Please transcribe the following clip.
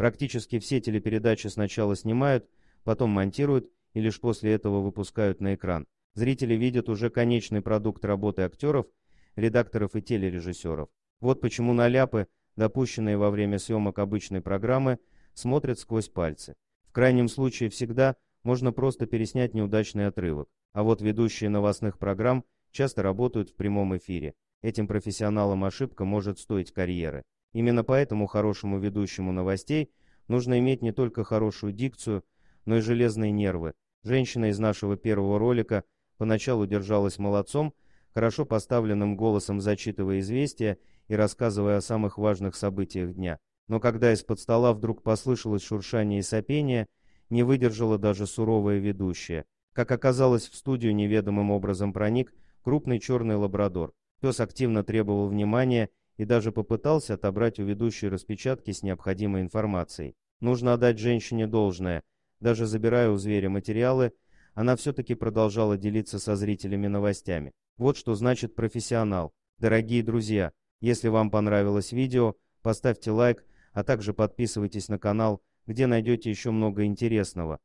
Практически все телепередачи сначала снимают, потом монтируют и лишь после этого выпускают на экран. Зрители видят уже конечный продукт работы актеров, редакторов и телережиссеров. Вот почему наляпы, допущенные во время съемок обычной программы, смотрят сквозь пальцы. В крайнем случае всегда можно просто переснять неудачный отрывок. А вот ведущие новостных программ часто работают в прямом эфире. Этим профессионалам ошибка может стоить карьеры. Именно поэтому хорошему ведущему новостей нужно иметь не только хорошую дикцию, но и железные нервы. Женщина из нашего первого ролика поначалу держалась молодцом, хорошо поставленным голосом зачитывая известия и рассказывая о самых важных событиях дня. Но когда из-под стола вдруг послышалось шуршание и сопение, не выдержала даже суровая ведущая. Как оказалось, в студию неведомым образом проник крупный черный лабрадор. Пес активно требовал внимания и даже попытался отобрать у ведущей распечатки с необходимой информацией. Нужно отдать женщине должное. Даже забирая у зверя материалы, она все-таки продолжала делиться со зрителями новостями. Вот что значит профессионал. Дорогие друзья, если вам понравилось видео, поставьте лайк, а также подписывайтесь на канал, где найдете еще много интересного.